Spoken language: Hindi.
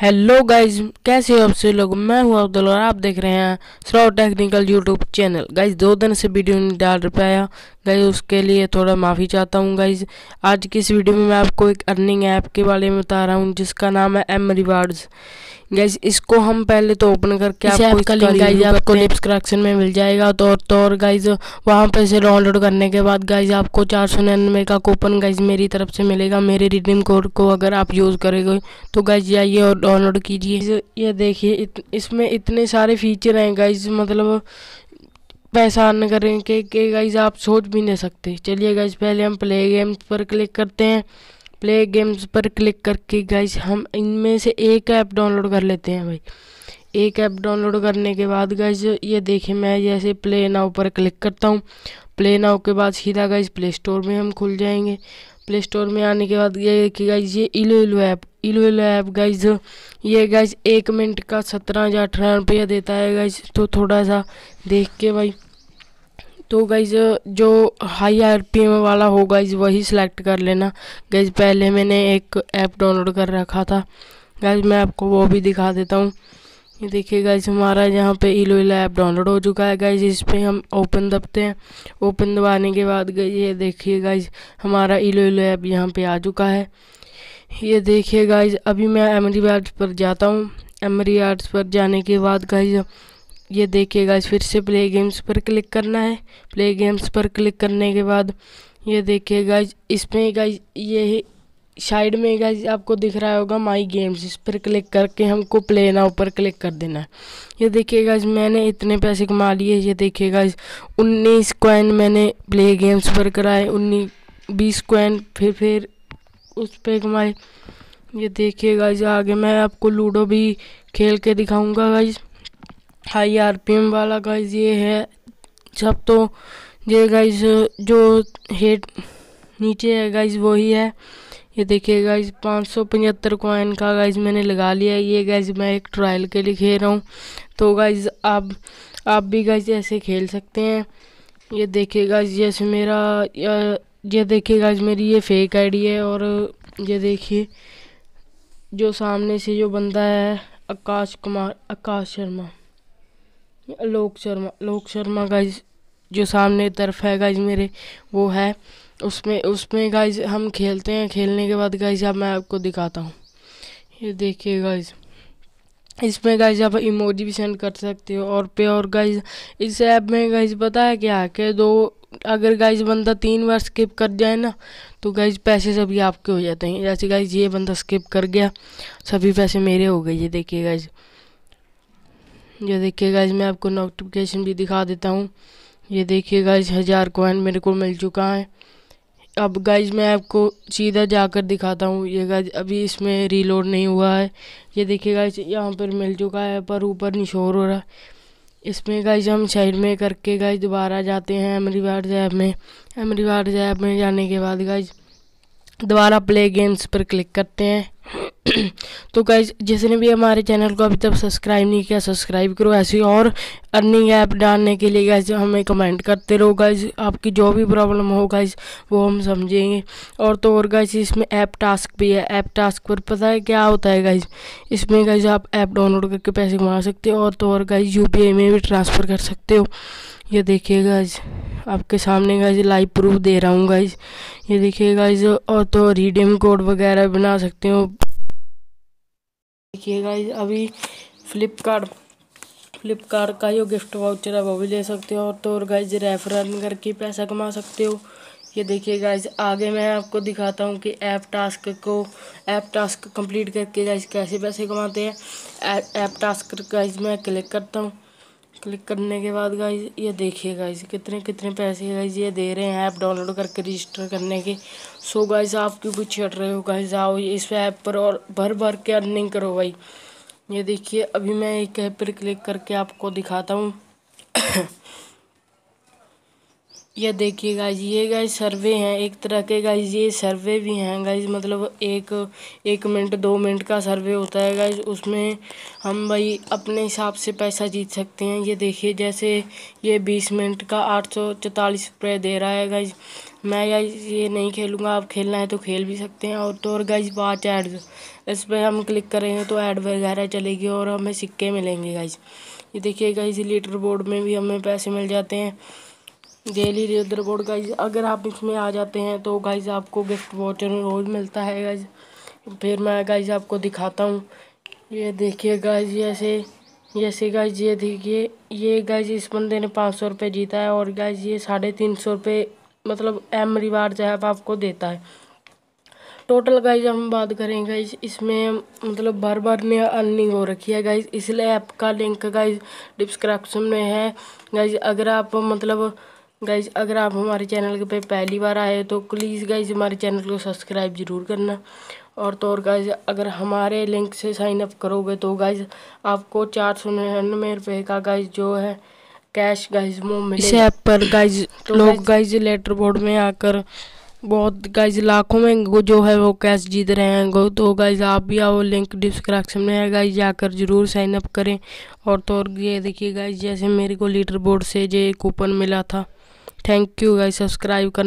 हेलो गाइज कैसे हो आप सभी लोग मैं हूं अब्दुल और आप देख रहे हैं स्रो टेक्निकल यूट्यूब चैनल गाइज दो दिन से वीडियो नहीं डाल पाया गाइस उसके लिए थोड़ा माफ़ी चाहता हूं गाइज आज की इस वीडियो में मैं आपको एक अर्निंग ऐप के बारे में बता रहा हूं जिसका नाम है एम रिवार्ड्स गाइज इसको हम पहले तो ओपन करके आपको गाइज आपको डिस्क्रिप्शन में मिल जाएगा तो और तो और गाइज वहाँ पर इसे डाउनलोड करने के बाद गाइज आपको चार सौ निन्यानवे का कूपन गाइज मेरी तरफ से मिलेगा मेरे रिडीम कोड को अगर आप यूज़ करेंगे तो गाइज जाइए और डाउनलोड कीजिए ये देखिए इत, इसमें इतने सारे फीचर हैं गाइज मतलब पैसा न करें के, के गाइज आप सोच भी नहीं सकते चलिए गाइज पहले हम प्ले गेम्स पर क्लिक करते हैं प्ले गेम्स पर क्लिक करके गाइज हम इनमें से एक ऐप डाउनलोड कर लेते हैं भाई एक ऐप डाउनलोड करने के बाद गाइज ये देखिए मैं जैसे प्ले नाव पर क्लिक करता हूँ प्ले नाव के बाद सीधा गाइज प्ले स्टोर में हम खुल जाएंगे प्ले स्टोर में आने के बाद ये देखिए गाइज ये इलो इलो ऐप इलो इलो ऐप गाइज ये गाइज एक मिनट का सत्रह या अठारह रुपया देता है गाइज तो थोड़ा सा देख के भाई तो गाइज जो हाई आर पी एम वाला हो गाइज वही सिलेक्ट कर लेना गाइज पहले मैंने एक ऐप डाउनलोड कर रखा था गाइज मैं आपको वो भी दिखा देता हूँ ये देखिए गाइज हमारा यहाँ पे इलो इला ऐप डाउनलोड हो चुका है गाइज इस पर हम ओपन दबते हैं ओपन दबाने के बाद गई ये देखिए गाइज हमारा इलो इलो ऐप यहाँ पे आ चुका है ये देखिए गाइज अभी मैं एमरी आर्ट्स पर जाता हूँ एमरी आर्ट्स पर जाने के बाद गाइज ये देखिए गाइज फिर से प्ले गेम्स पर क्लिक करना है प्ले गेम्स पर क्लिक करने के बाद ये देखिए गाइज इसमें गाइज ये साइड में गाइज आपको दिख रहा होगा माई गेम्स इस पर क्लिक करके हमको प्ले नाउ पर क्लिक कर देना है ये देखिएगा इस मैंने इतने पैसे कमा लिए ये देखिएगा इस उन्नीस कॉइन मैंने प्ले गेम्स पर कराए उन्नीस बीस कॉइन फिर फिर उस पर कमाए ये देखिएगा इस आगे मैं आपको लूडो भी खेल के दिखाऊँगा guys high R P M वाला गाइज ये है सब तो ये गाइज जो हेड नीचे है गाइज वही है ये देखिए गाइज पाँच सौ पचहत्तर कॉइन का गाइज मैंने लगा लिया ये गाइज मैं एक ट्रायल के लिए खेल रहा हूँ तो गाइज आप आप भी गाइज ऐसे खेल सकते हैं ये देखिए गाइज जैसे मेरा ये देखिए गाइज मेरी ये फेक आईडी है और ये देखिए जो सामने से जो बंदा है आकाश कुमार आकाश शर्मा आलोक शर्मा लोक शर्मा गाइज जो सामने तरफ है गाइज मेरे वो है उसमें उसमें गाइज हम खेलते हैं खेलने के बाद गाइज अब मैं आपको दिखाता हूँ ये देखिए गाइज इसमें गाइज आप इमोजी भी सेंड कर सकते हो और पे और गाइज इस ऐप में गाइज बताया क्या है कि दो अगर गाइज बंदा तीन बार स्किप कर जाए ना तो गाइज पैसे सभी आपके हो जाते हैं जैसे गाइज ये बंदा स्किप कर गया सभी पैसे मेरे हो गए ये देखिए गाइज ये देखिए गाइज मैं आपको नोटिफिकेशन भी दिखा देता हूँ ये देखिए गाइज हज़ार कोइन मेरे को मिल चुका है अब गाइज मैं आपको सीधा जाकर दिखाता हूँ ये गाइज अभी इसमें रीलोड नहीं हुआ है ये देखिए गाइज यहाँ पर मिल चुका है पर ऊपर नहीं शोर हो रहा इसमें गाइज हम साइड में करके गाइज दोबारा जाते हैं अमरीवाड जैब में अमरीवाड जैब में जाने के बाद गाइज दोबारा प्ले गेम्स पर क्लिक करते हैं तो गाइज जिसने भी हमारे चैनल को अभी तक सब्सक्राइब नहीं किया सब्सक्राइब करो ऐसी और अर्निंग ऐप डालने के लिए गाइज हमें कमेंट करते रहो गाइज आपकी जो भी प्रॉब्लम हो गाइज वो हम समझेंगे और तो और गाइज इसमें ऐप टास्क भी है ऐप टास्क पर पता है क्या होता है गाइज इसमें गाइज आप ऐप डाउनलोड करके पैसे कमा सकते हो और तो और गाइज यू में भी ट्रांसफ़र कर सकते हो ये देखिए गाइज आपके सामने गाइज लाइव प्रूफ दे रहा हूँ गाइज ये देखिए गाइज और तो रिडीम कोड वगैरह बना सकते हो देखिए गाइज अभी फ्लिपकार्ट फ्लिपकार्ट का जो गिफ्ट वाउचर है वो भी ले सकते हो और तो और गाइज रेफरल करके पैसा कमा सकते हो ये देखिए गाइज आगे मैं आपको दिखाता हूँ कि ऐप टास्क को ऐप टास्क कंप्लीट करके गाइज कैसे पैसे कमाते हैं ऐप टास्क गाइज मैं क्लिक करता हूँ क्लिक करने के बाद गाइज ये देखिए गाइज कितने कितने पैसे गाइज ये दे रहे हैं ऐप डाउनलोड करके रजिस्टर करने के सो गाइज आप क्यों कुछ छट रहे हो गाइज आओ इस ऐप पर और भर भर के अर्निंग करो भाई ये देखिए अभी मैं एक ऐप पर क्लिक करके आपको दिखाता हूँ यह देखिए गाइज ये गाइज सर्वे हैं एक तरह के गाइज ये सर्वे भी हैं गाइज मतलब एक एक मिनट दो मिनट का सर्वे होता है गाइज उसमें हम भाई अपने हिसाब से पैसा जीत सकते हैं ये देखिए जैसे ये बीस मिनट का आठ सौ चौतालीस रुपये दे रहा है गाइज मैं गाइज ये नहीं खेलूँगा आप खेलना है तो खेल भी सकते हैं और तो और गाइज पाँच ऐड इस पर हम क्लिक करेंगे तो ऐड वगैरह चलेगी और हमें सिक्के मिलेंगे गाइज ये देखिए गाइज लीटर बोर्ड में भी हमें पैसे मिल जाते हैं डेली रेदर बोर्ड गाइज अगर आप इसमें आ जाते हैं तो गाइज आपको गिफ्ट वाचर रोज़ मिलता है गाइज फिर मैं गाइज आपको दिखाता हूँ ये देखिए गाइज ऐसे जैसे गाइज ये देखिए ये गाइज इस बंदे ने पाँच सौ रुपये जीता है और गाइज ये साढ़े तीन सौ रुपये मतलब एम रिवार्ड जो है आपको देता है टोटल गाइज हम बात करें गाइज इसमें मतलब बार बार ने अर्निंग हो रखी है गाइज इसलिए ऐप का लिंक गाइज डिस्क्रिप्शन में है गाइज अगर आप मतलब गाइज अगर आप हमारे चैनल पे पहली बार आए तो प्लीज़ गाइज हमारे चैनल को सब्सक्राइब ज़रूर करना और तो और गाइज अगर हमारे लिंक से साइन अप करोगे तो गाइज आपको चार सौ निन्यानवे रुपये का गाइज जो है कैश गाइज मुँह मिले इस ऐप पर गाइज तो लोग गाइज लेटर बोर्ड में आकर बहुत गाइज लाखों में जो है वो कैश जीत रहे हैं गो तो गाइज आप भी आओ लिंक डिस्क्रिप्शन में है गाइज जाकर जरूर साइन अप करें और तो और ये देखिए गाइज जैसे मेरे को लीटर बोर्ड से जो कूपन मिला था थैंक यू गाइस सब्सक्राइब करना